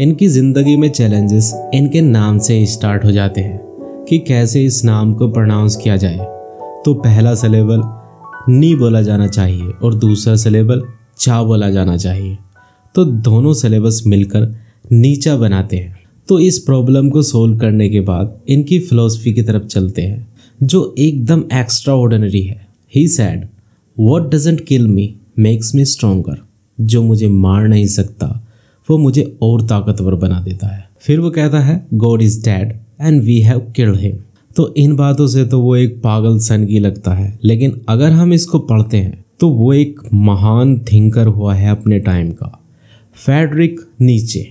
इनकी ज़िंदगी में चैलेंजेस इनके नाम से ही स्टार्ट हो जाते हैं कि कैसे इस नाम को प्रोनाउंस किया जाए तो पहला सलेबल नी बोला जाना चाहिए और दूसरा सलेबल चा बोला जाना चाहिए तो दोनों सिलेबस मिलकर नीचा बनाते हैं तो इस प्रॉब्लम को सोल्व करने के बाद इनकी फिलोसफी की तरफ चलते हैं जो एकदम एक्स्ट्रा ऑर्डनरी है he said what doesn't kill me makes me stronger जो मुझे मार नहीं सकता वो मुझे और ताकतवर बना देता है फिर वो कहता है God is dead and we have killed him तो इन बातों से तो वो एक पागल सन की लगता है लेकिन अगर हम इसको पढ़ते हैं तो वो एक महान थिंकर हुआ है अपने टाइम का फेडरिक नीचे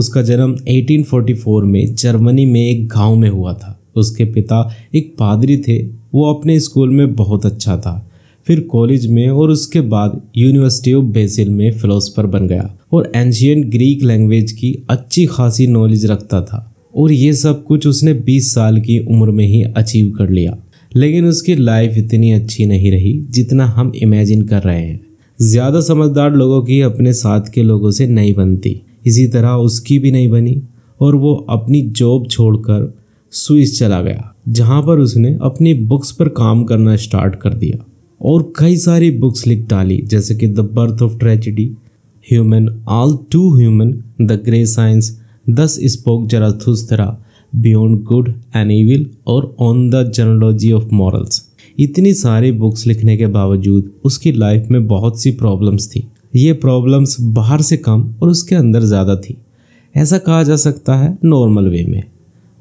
उसका जन्म 1844 में जर्मनी में एक गांव में हुआ था उसके पिता एक पादरी थे वो अपने स्कूल में बहुत अच्छा था फिर कॉलेज में और उसके बाद यूनिवर्सिटी ऑफ बेसिल में फिलोसफर बन गया और एनशियन ग्रीक लैंग्वेज की अच्छी खासी नॉलेज रखता था और ये सब कुछ उसने 20 साल की उम्र में ही अचीव कर लिया लेकिन उसकी लाइफ इतनी अच्छी नहीं रही जितना हम इमेजिन कर रहे हैं ज़्यादा समझदार लोगों की अपने साथ के लोगों से नहीं बनती इसी तरह उसकी भी नहीं बनी और वो अपनी जॉब छोड़कर स्विस चला गया जहाँ पर उसने अपनी बुक्स पर काम करना स्टार्ट कर दिया और कई सारी बुक्स लिख डाली जैसे कि the birth of tragedy human all too human the gay science thus spoke Zarathustra beyond good and evil और on the genealogy of morals इतनी सारी बुक्स लिखने के बावजूद उसकी लाइफ में बहुत सी प्रॉब्लम्स थी ये प्रॉब्लम्स बाहर से कम और उसके अंदर ज़्यादा थी ऐसा कहा जा सकता है नॉर्मल वे में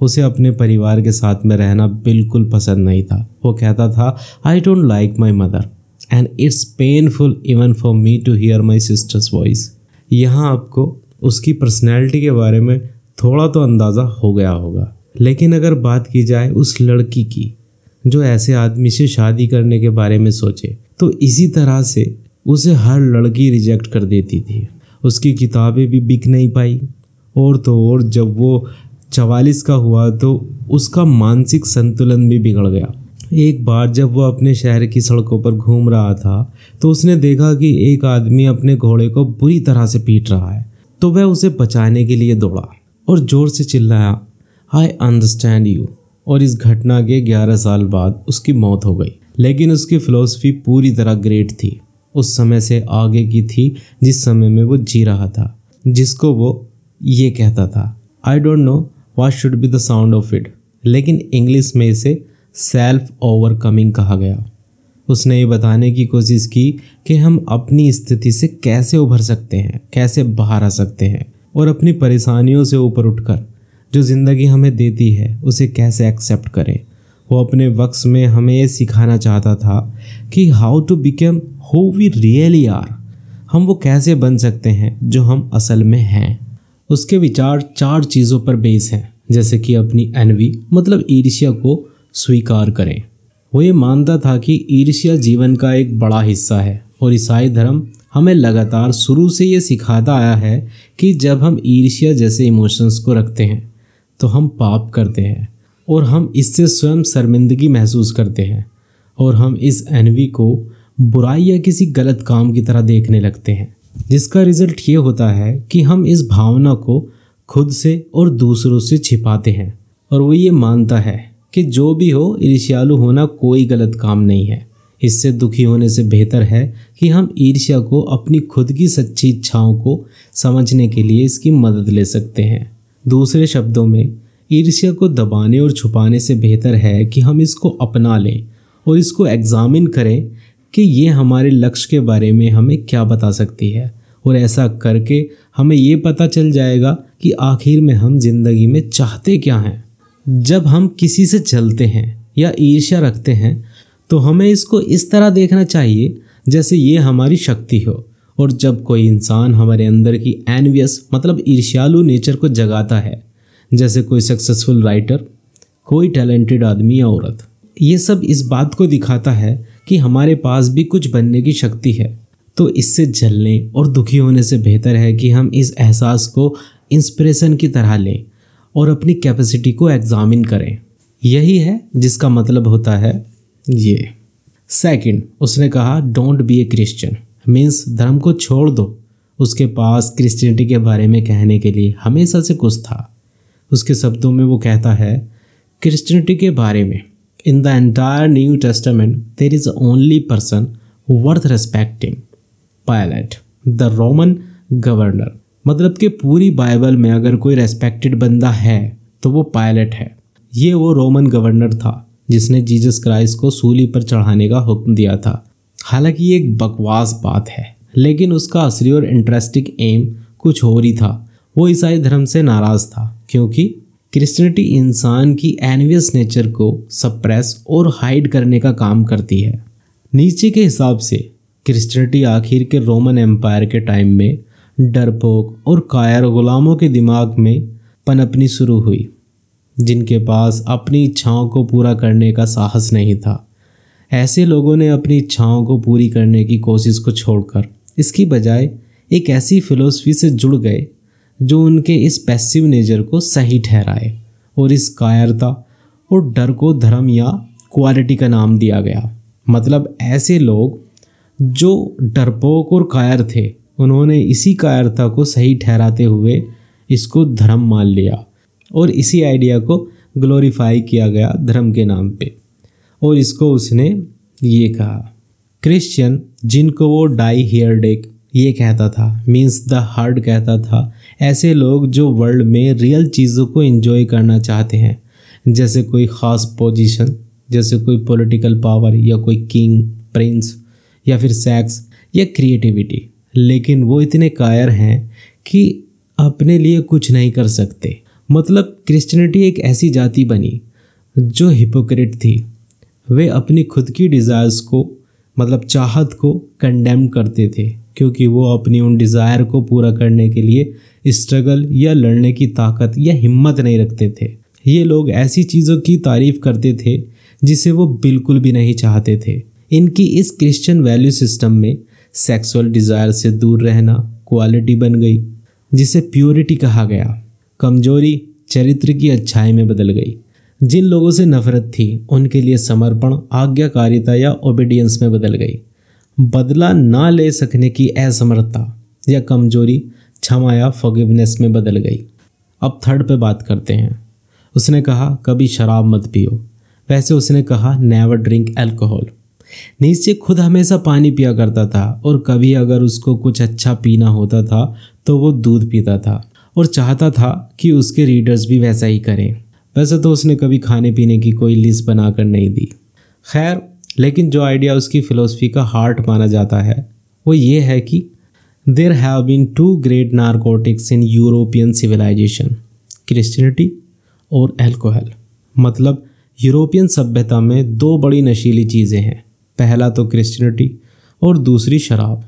उसे अपने परिवार के साथ में रहना बिल्कुल पसंद नहीं था वो कहता था I don't like my mother and it's painful even for me to hear my sister's voice यहाँ आपको उसकी पर्सनैलिटी के बारे में थोड़ा तो अंदाज़ा हो गया होगा लेकिन अगर बात की जाए उस लड़की की जो ऐसे आदमी से शादी करने के बारे में सोचे तो इसी तरह से उसे हर लड़की रिजेक्ट कर देती थी उसकी किताबें भी बिक नहीं पाई और तो और जब वो चवालीस का हुआ तो उसका मानसिक संतुलन भी बिगड़ गया एक बार जब वह अपने शहर की सड़कों पर घूम रहा था तो उसने देखा कि एक आदमी अपने घोड़े को बुरी तरह से पीट रहा है तो वह उसे बचाने के लिए दौड़ा और ज़ोर से चिल्लाया आई अंडरस्टैंड यू और इस घटना के 11 साल बाद उसकी मौत हो गई लेकिन उसकी फ़िलोसफी पूरी तरह ग्रेट थी उस समय से आगे की थी जिस समय में वो जी रहा था जिसको वो ये कहता था I don't know what should be the sound of it लेकिन इंग्लिश में इसे सेल्फ ओवरकमिंग कहा गया उसने ये बताने की कोशिश की कि हम अपनी स्थिति से कैसे उभर सकते हैं कैसे बाहर आ सकते हैं और अपनी परेशानियों से ऊपर उठकर जो ज़िंदगी हमें देती है उसे कैसे एक्सेप्ट करें वो अपने वक्स में हमें ये सिखाना चाहता था कि how to become who we really are हम वो कैसे बन सकते हैं जो हम असल में हैं उसके विचार चार चीज़ों पर बेस हैं जैसे कि अपनी एनवी मतलब ईर्ष्या को स्वीकार करें वो ये मानता था कि ईर्ष्या जीवन का एक बड़ा हिस्सा है और ईसाई धर्म हमें लगातार शुरू से ये सिखाता आया है कि जब हम ईर्ष्या जैसे इमोशंस को रखते हैं तो हम पाप करते हैं और हम इससे स्वयं शर्मिंदगी महसूस करते हैं और हम इस एनवी को बुराई या किसी गलत काम की तरह देखने लगते हैं जिसका रिजल्ट ये होता है कि हम इस भावना को खुद से और दूसरों से छिपाते हैं और वो ये मानता है कि जो भी हो ईर्ष्यालु होना कोई गलत काम नहीं है इससे दुखी होने से बेहतर है कि हम ईर्ष्या को अपनी खुद की सच्ची इच्छाओं को समझने के लिए इसकी मदद ले सकते हैं दूसरे शब्दों में ईर्ष्या को दबाने और छुपाने से बेहतर है कि हम इसको अपना लें और इसको एग्जामिन करें कि ये हमारे लक्ष्य के बारे में हमें क्या बता सकती है और ऐसा करके हमें ये पता चल जाएगा कि आखिर में हम जिंदगी में चाहते क्या हैं जब हम किसी से चलते हैं या ईर्ष्या रखते हैं तो हमें इसको इस तरह देखना चाहिए जैसे ये हमारी शक्ति हो और जब कोई इंसान हमारे अंदर की एनवियस मतलब ईर्ष्यालु नेचर को जगाता है जैसे कोई सक्सेसफुल राइटर कोई टैलेंटेड आदमी या औरत ये सब इस बात को दिखाता है कि हमारे पास भी कुछ बनने की शक्ति है तो इससे जलने और दुखी होने से बेहतर है कि हम इस एहसास को इंस्पिरेशन की तरह लें और अपनी कैपेसिटी को एग्ज़ामिन करें यही है जिसका मतलब होता है ये सेकंड उसने कहा don't be a Christian means धर्म को छोड़ दो उसके पास क्रिश्चियनिटी के बारे में कहने के लिए हमेशा से कुछ था उसके शब्दों में वो कहता है क्रिश्चियनिटी के बारे में in the entire New Testament, there is only person worth respecting Pilate the Roman governor मतलब कि पूरी बाइबल में अगर कोई रेस्पेक्टेड बंदा है तो वो पायलट है ये वो रोमन गवर्नर था जिसने जीसस क्राइस्ट को सूली पर चढ़ाने का हुक्म दिया था हालांकि ये एक बकवास बात है लेकिन उसका असली और इंटरेस्टिंग एम कुछ और ही था वो ईसाई धर्म से नाराज़ था क्योंकि क्रिस्टनिटी इंसान की एनवियस नेचर को सप्रेस और हाइड करने का काम करती है नीचे के हिसाब से क्रिस्टनिटी आखिर के रोमन एम्पायर के टाइम में डरपोक और कायर गुलामों के दिमाग में पनपनी शुरू हुई जिनके पास अपनी इच्छाओं को पूरा करने का साहस नहीं था ऐसे लोगों ने अपनी इच्छाओं को पूरी करने की कोशिश को छोड़कर इसकी बजाय एक ऐसी फिलोसफी से जुड़ गए जो उनके इस पैसिव नेचर को सही ठहराए और इस कायरता और डर को धर्म या क्वालिटी का नाम दिया गया मतलब ऐसे लोग जो डरपोक और कायर थे उन्होंने इसी कायरता को सही ठहराते हुए इसको धर्म मान लिया और इसी आइडिया को ग्लोरीफाई किया गया धर्म के नाम पे और इसको उसने ये कहा क्रिश्चियन जिनको वो डाई हेयर डेक ये कहता था मीन्स द हार्ड कहता था ऐसे लोग जो वर्ल्ड में रियल चीज़ों को इन्जॉय करना चाहते हैं जैसे कोई ख़ास पोजीशन जैसे कोई पॉलिटिकल पावर या कोई किंग प्रिंस या फिर सेक्स या क्रिएटिविटी लेकिन वो इतने कायर हैं कि अपने लिए कुछ नहीं कर सकते मतलब क्रिश्चनिटी एक ऐसी जाति बनी जो हिपोक्रेट थी वे अपनी खुद की डिज़ायर्स को मतलब चाहत को कंडेम करते थे क्योंकि वो अपनी उन डिज़ायर को पूरा करने के लिए स्ट्रगल या लड़ने की ताकत या हिम्मत नहीं रखते थे ये लोग ऐसी चीज़ों की तारीफ करते थे जिसे वो बिल्कुल भी नहीं चाहते थे इनकी इस क्रिश्चियन वैल्यू सिस्टम में सेक्सुअल डिज़ायर से दूर रहना क्वालिटी बन गई जिसे प्योरिटी कहा गया कमजोरी चरित्र की अच्छाई में बदल गई जिन लोगों से नफरत थी उनके लिए समर्पण आज्ञाकारिता या ओबीडियंस में बदल गई बदला ना ले सकने की असमर्थता या कमजोरी क्षमा या फॉगिवनेस में बदल गई अब थर्ड पे बात करते हैं उसने कहा कभी शराब मत पियो वैसे उसने कहा नेवर ड्रिंक एल्कोहल नीचे खुद हमेशा पानी पिया करता था और कभी अगर उसको कुछ अच्छा पीना होता था तो वो दूध पीता था और चाहता था कि उसके रीडर्स भी वैसा ही करें वैसे तो उसने कभी खाने पीने की कोई लिस्ट बनाकर नहीं दी खैर लेकिन जो आइडिया उसकी फ़िलोसफी का हार्ट माना जाता है वो ये है कि there have been two great narcotics in European civilisation Christianity और एल्कोहल मतलब यूरोपियन सभ्यता में दो बड़ी नशीली चीज़ें हैं पहला तो क्रिश्चियनिटी और दूसरी शराब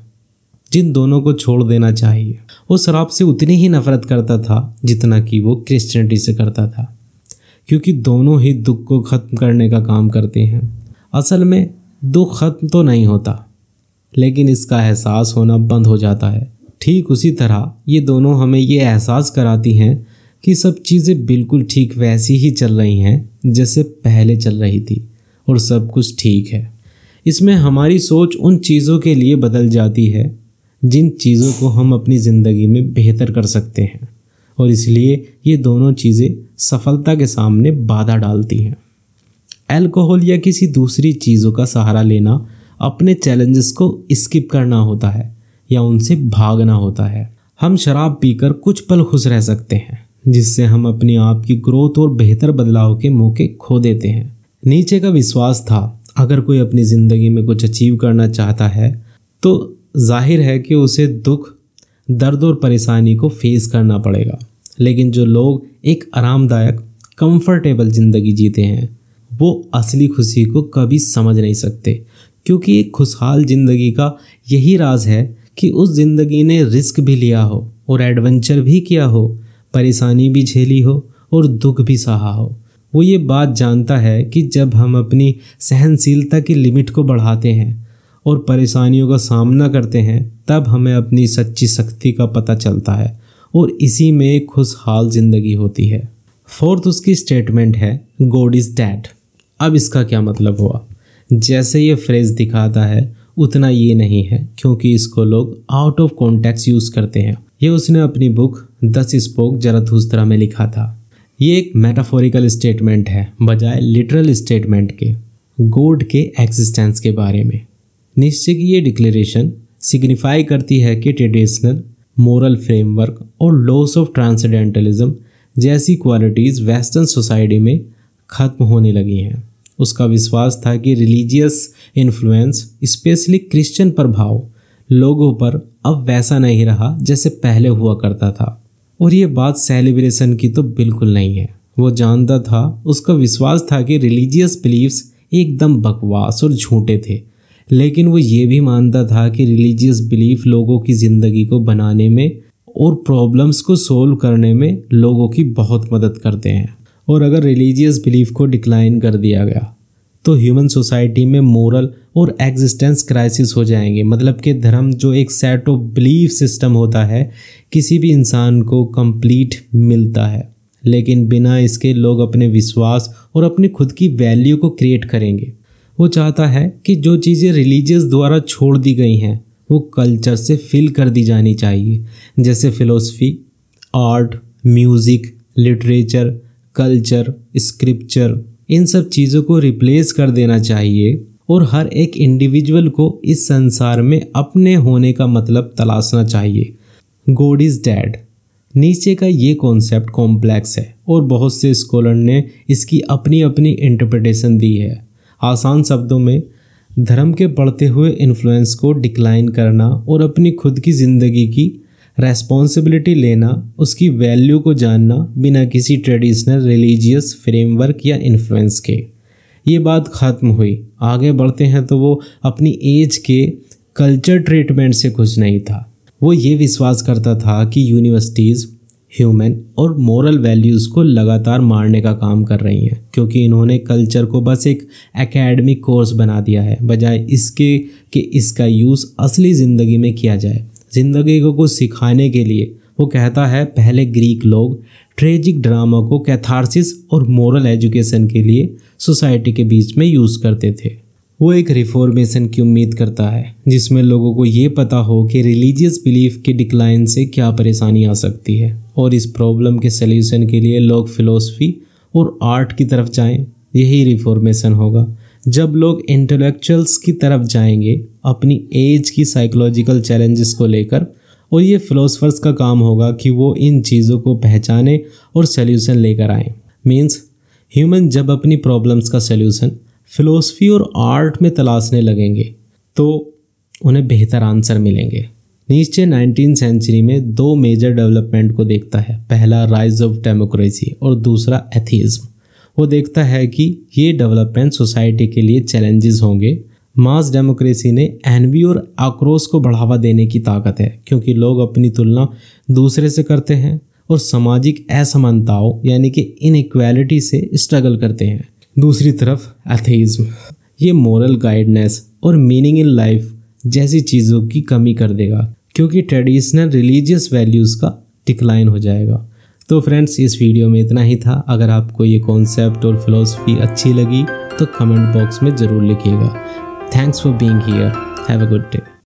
जिन दोनों को छोड़ देना चाहिए वो शराब से उतनी ही नफरत करता था जितना कि वो क्रिश्चियनिटी से करता था क्योंकि दोनों ही दुख को ख़त्म करने का काम करते हैं असल में दुख खत्म तो नहीं होता लेकिन इसका एहसास होना बंद हो जाता है ठीक उसी तरह ये दोनों हमें ये एहसास कराती हैं कि सब चीज़ें बिल्कुल ठीक वैसी ही चल रही हैं जैसे पहले चल रही थी और सब कुछ ठीक है इसमें हमारी सोच उन चीज़ों के लिए बदल जाती है जिन चीज़ों को हम अपनी ज़िंदगी में बेहतर कर सकते हैं और इसलिए ये दोनों चीज़ें सफलता के सामने बाधा डालती हैं एल्कोहल या किसी दूसरी चीज़ों का सहारा लेना अपने चैलेंजेस को स्किप करना होता है या उनसे भागना होता है हम शराब पीकर कुछ पल खुश रह सकते हैं जिससे हम अपने आप की ग्रोथ और बेहतर बदलाव के मौके खो देते हैं नीचे का विश्वास था अगर कोई अपनी ज़िंदगी में कुछ अचीव करना चाहता है तो जाहिर है कि उसे दुख दर्द और परेशानी को फेस करना पड़ेगा लेकिन जो लोग एक आरामदायक कंफर्टेबल ज़िंदगी जीते हैं वो असली खुशी को कभी समझ नहीं सकते क्योंकि एक खुशहाल ज़िंदगी का यही राज है कि उस ज़िंदगी ने रिस्क भी लिया हो और एडवेंचर भी किया हो परेशानी भी झेली हो और दुख भी सहा हो वो ये बात जानता है कि जब हम अपनी सहनशीलता की लिमिट को बढ़ाते हैं और परेशानियों का सामना करते हैं तब हमें अपनी सच्ची शक्ति का पता चलता है और इसी में खुशहाल ज़िंदगी होती है फोर्थ उसकी स्टेटमेंट है गॉड इज़ डैट अब इसका क्या मतलब हुआ जैसे ये फ्रेज़ दिखाता है उतना ये नहीं है क्योंकि इसको लोग आउट ऑफ कॉन्टेक्स यूज़ करते हैं ये उसने अपनी बुक दस स्पोक जराथूस्तरा में लिखा था ये एक मेटाफोरिकल स्टेटमेंट है बजाय लिटरल स्टेटमेंट के गोड के एग्जिस्टेंस के बारे में निश्चय की ये डिक्लेरेशन सिग्निफाई करती है कि ट्रेडिशनल मोरल फ्रेमवर्क और लॉस ऑफ ट्रांसडेंटलिज्म जैसी क्वालिटीज़ वेस्टर्न सोसाइटी में खत्म होने लगी हैं उसका विश्वास था कि रिलीजियस इन्फ्लुएंस स्पेशली क्रिश्चियन प्रभाव लोगों पर अब वैसा नहीं रहा जैसे पहले हुआ करता था और ये बात सेलिब्रेशन की तो बिल्कुल नहीं है वो जानता था उसका विश्वास था कि रिलीजियस बिलीव्स एकदम बकवास और झूठे थे लेकिन वो ये भी मानता था कि रिलीजियस बिलीफ लोगों की ज़िंदगी को बनाने में और प्रॉब्लम्स को सोल्व करने में लोगों की बहुत मदद करते हैं और अगर रिलीजियस बिलीफ को डिक्लाइन कर दिया गया तो ह्यूमन सोसाइटी में मोरल और एग्जिस्टेंस क्राइसिस हो जाएंगे मतलब कि धर्म जो एक सेट ऑफ बिलीफ सिस्टम होता है किसी भी इंसान को कंप्लीट मिलता है लेकिन बिना इसके लोग अपने विश्वास और अपनी खुद की वैल्यू को क्रिएट करेंगे वो चाहता है कि जो चीज़ें रिलीजियस द्वारा छोड़ दी गई हैं वो कल्चर से फिल कर दी जानी चाहिए जैसे philosophy art music literature culture scripture इन सब चीज़ों को रिप्लेस कर देना चाहिए और हर एक इंडिविजुअल को इस संसार में अपने होने का मतलब तलाशना चाहिए गॉड इज़ डैड नीचे का ये कॉन्सेप्ट कॉम्प्लेक्स है और बहुत से स्कॉलर ने इसकी अपनी अपनी इंटरप्रटेशन दी है आसान शब्दों में धर्म के बढ़ते हुए इन्फ्लुएंस को डिक्लाइन करना और अपनी खुद की ज़िंदगी की रेस्पॉन्सिबिलिटी लेना उसकी वैल्यू को जानना बिना किसी ट्रेडिशनल रिलीजियस फ्रेमवर्क या इन्फ्लुएंस के ये बात ख़त्म हुई आगे बढ़ते हैं तो वो अपनी एज के कल्चर ट्रीटमेंट से कुछ नहीं था वो ये विश्वास करता था कि यूनिवर्सिटीज़ ह्यूमन और मॉरल वैल्यूज़ को लगातार मारने का काम कर रही हैं क्योंकि इन्होंने कल्चर को बस एक एकेडमिक कोर्स बना दिया है बजाय इसके कि इसका यूज़ असली ज़िंदगी में किया जाए जिंदगी को कुछ सिखाने के लिए वो कहता है पहले ग्रीक लोग ट्रेजिक ड्रामा को कैथारसिस और मॉरल एजुकेशन के लिए सोसाइटी के बीच में यूज़ करते थे वो एक रिफॉर्मेशन की उम्मीद करता है जिसमें लोगों को ये पता हो कि रिलीजियस बिलीफ के डिक्लाइन से क्या परेशानी आ सकती है और इस प्रॉब्लम के सल्यूशन के लिए लोग फिलोसफी और आर्ट की तरफ जाएं यही रिफॉर्मेशन होगा जब लोग इंटेलेक्चुअल्स की तरफ जाएंगे अपनी एज की साइकोलॉजिकल चैलेंजेस को लेकर और ये फिलोसफर्स का काम होगा कि वो इन चीज़ों को पहचाने और सल्यूसन लेकर आए मीन्स ह्यूमन जब अपनी प्रॉब्लम्स का सल्यूशन फिलोसफी और आर्ट में तलाशने लगेंगे तो उन्हें बेहतर आंसर मिलेंगे नीचे नाइनटीन सेंचुरी में दो मेजर डेवलपमेंट को देखता है पहला राइज ऑफ डेमोक्रेसी और दूसरा एथीज़्म वो देखता है कि ये डेवलपमेंट सोसाइटी के लिए चैलेंजेस होंगे मास डेमोक्रेसी ने एनवी और आक्रोश को बढ़ावा देने की ताकत है क्योंकि लोग अपनी तुलना दूसरे से करते हैं और सामाजिक असमानताओं यानी कि इनक्वालिटी से स्ट्रगल करते हैं दूसरी तरफ एथेइज्म ये मॉरल गाइडनेस और मीनिंग इन लाइफ जैसी चीज़ों की कमी कर देगा क्योंकि ट्रेडिशनल रिलीजियस वैल्यूज़ का डिक्लाइन हो जाएगा तो फ्रेंड्स इस वीडियो में इतना ही था अगर आपको ये कॉन्सेप्ट और फिलोसफी अच्छी लगी तो कमेंट बॉक्स में ज़रूर लिखिएगा Thanks for being here. Have a good day.